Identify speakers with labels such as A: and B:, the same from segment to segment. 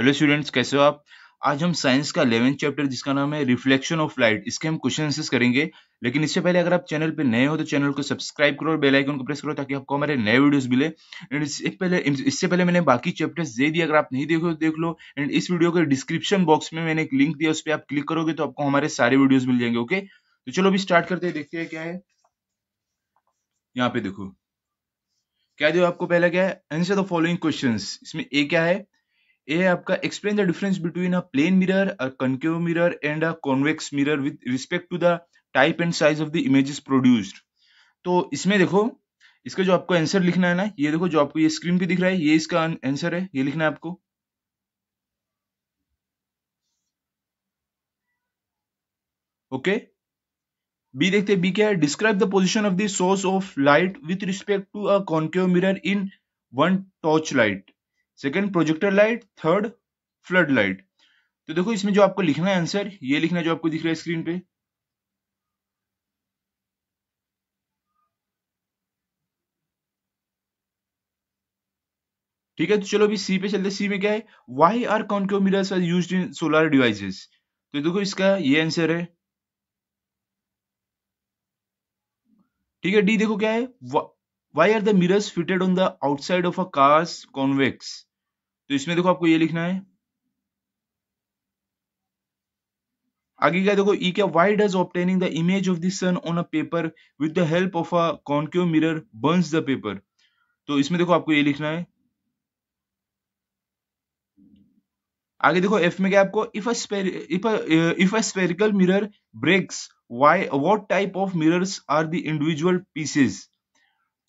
A: Hello students कैसे हो आप आज हम साइंस का इलेवेंथ चैप्टर जिसका नाम है रिफ्लेक्शन ऑफ लाइट इसके हम क्वेश्चन आंसर करेंगे लेकिन इससे पहले अगर आप चैनल पे नए हो तो चैनल को सब्सक्राइब करो और बेल आइकन को प्रेस करो ताकि आपको हमारे नए वीडियोस मिले एंड इससे पहले इससे पहले मैंने बाकी चैप्टर्स दे दिए अगर आप नहीं देखो तो देख लो एंड इस वीडियो के डिस्क्रिप्शन बॉक्स में मैंने एक लिंक दिया उस पर आप क्लिक करोगे तो आपको हमारे सारे वीडियोज मिल जाएंगे ओके तो चलो अभी स्टार्ट करते हैं देखते हैं क्या है यहाँ पे देखो क्या दो आपको पहला क्या है आंसर द फॉलोइंग क्वेश्चंस इसमें ए क्या है ये आपका explain the difference between a plane mirror a concave mirror and a convex mirror with respect to the type and size of the images produced तो इसमें देखो इसका जो आपको आंसर लिखना है ना ये देखो जो आपको ये स्क्रीन पे दिख रहा है ये इसका आंसर है ये लिखना है आपको ओके बी देखते हैं बी क्या है describe the position of the source of light with respect to a concave mirror in one torch light second projector light third flood light तो देखो इसमें जो आपको लिखना है आंसर ये लिखना जो आपको दिख रहा है स्क्रीन पे ठीक है तो चलो अभी सी पे चलते सी में क्या है why are concave mirrors are used in solar devices तो देखो इसका ये आंसर है ठीक है डी देखो क्या है why are the mirrors fitted on the outside of a cars convex तो इसमें देखो आपको ये लिखना है आगे क्या देखो ई e क्या why does obtaining the image of the sun on a paper with the help of a concave mirror burns the paper तो इसमें देखो आपको ये लिखना है आगे देखो एफ में क्या आपको if if a spherical mirror breaks why what type of mirrors are the individual pieces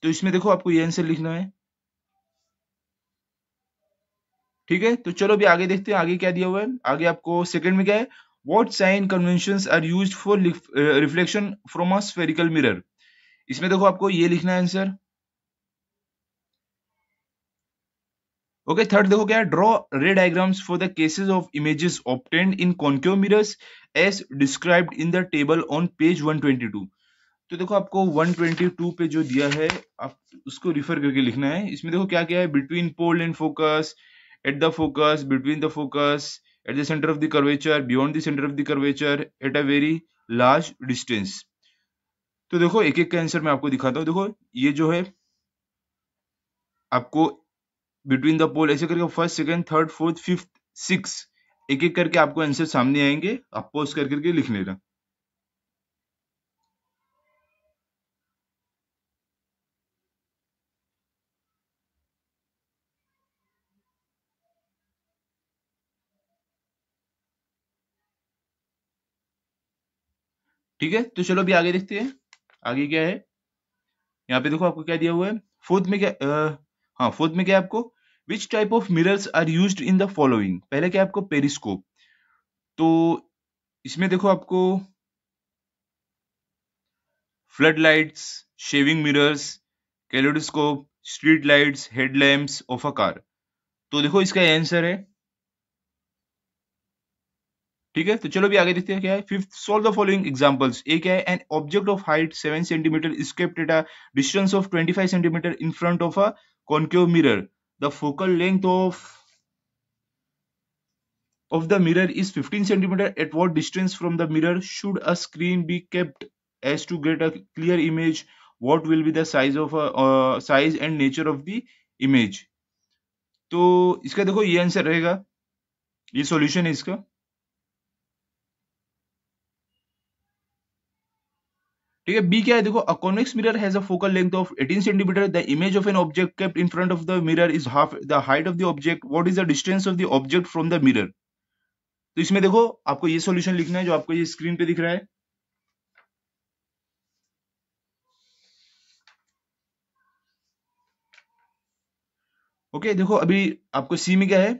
A: तो इसमें देखो आपको ये आंसर लिखना है ठीक है तो चलो अभी आगे देखते हैं आगे क्या दिया हुआ है आगे आपको सेकंड में क्या है what sign convention are used for reflection from a spherical mirror इसमें देखो आपको ये लिखना है आंसर ओके थर्ड देखो क्या draw ray diagrams for the cases of images obtained in concave mirrors as described in the table on page 122 तो देखो आपको 122 पे जो दिया है आप उसको रिफर करके लिखना है इसमें देखो क्या क्या है between pole and focus at the focus between the focus at the centre of the curvature beyond the centre of the curvature at a very large distance तो देखो एक एक का आंसर मैं आपको दिखाता हूँ देखो ये जो है आपको बिटवीन द पोल ऐसे करके first second third fourth fifth six एक एक करके आपको आंसर सामने आएंगे आप पोस्ट कर करके लिख लेना ठीक है तो चलो अभी आगे देखते हैं आगे क्या है यहाँ पे देखो आपको क्या दिया हुआ है फोर्थ में क्या आ, हाँ फोर्थ में क्या है आपको which type of mirrors are used in the following पहले क्या आपको पेरिस्कोप तो इसमें देखो आपको flood lights shaving mirrors kaleidoscope street lights headlamps of a car तो देखो इसका आंसर है ठीक है तो चलो भी आगे देखते हैं क्या है fifth solve the following examples A है an object of height seven centimetre is kept at a distance of twenty five centimetre in front of a concave mirror the focal length of of the mirror is fifteen centimetre at what distance from the mirror should a screen be kept as to get a clear image what will be the size of size and nature of the image तो इसका देखो ये answer रहेगा ये solution है इसका ठीक है बी क्या है देखो a convex mirror has a focal length of 18 centimetre the image of an object kept in front of the mirror is half the height of the object what is the distance of the object from the mirror तो इसमें देखो आपको ये solution लिखना है जो आपको ये स्क्रीन पे दिख रहा है ओके okay, देखो अभी आपको सी में क्या है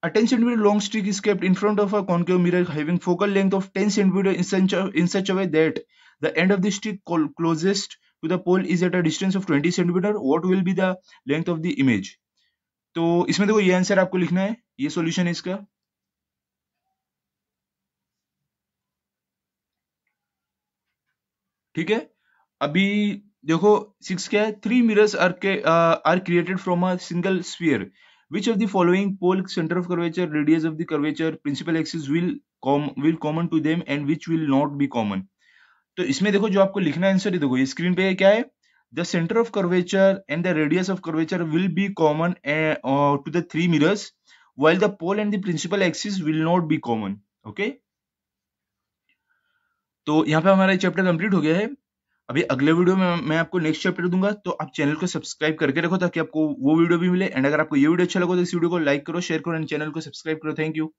A: A 10 cm long stick is kept in front of a concave mirror having focal length of 10 cm in such a, in such a way that the end of the stick closest to the pole is at a distance of 20 cm. What will be the length of the image? तो इसमें देखो ये answer आपको लिखना है ये solution है इसका ठीक है अभी देखो सिक्स क्या है थ्री मिरर्स आर के are created from a single sphere Which of the following pole center of curvature, radius of the curvature, principal axis will com will common to them and which will not be common? तो इसमें देखो जो आपको लिखना answer है देखो ये screen पे क्या है the centre of curvature and the radius of curvature will be common to the three mirrors while the pole and the principal axis will not be common okay तो यहाँ पे हमारा चैप्टर कंप्लीट हो गया है अभी अगले वीडियो में मैं आपको नेक्स्ट चैप्टर दूंगा तो आप चैनल को सब्सक्राइब करके रखो ताकि आपको वो वीडियो भी मिले एंड अगर आपको ये वीडियो अच्छा लगा तो इस वीडियो को लाइक करो शेयर करो एंड चैनल को सब्सक्राइब करो थैंक यू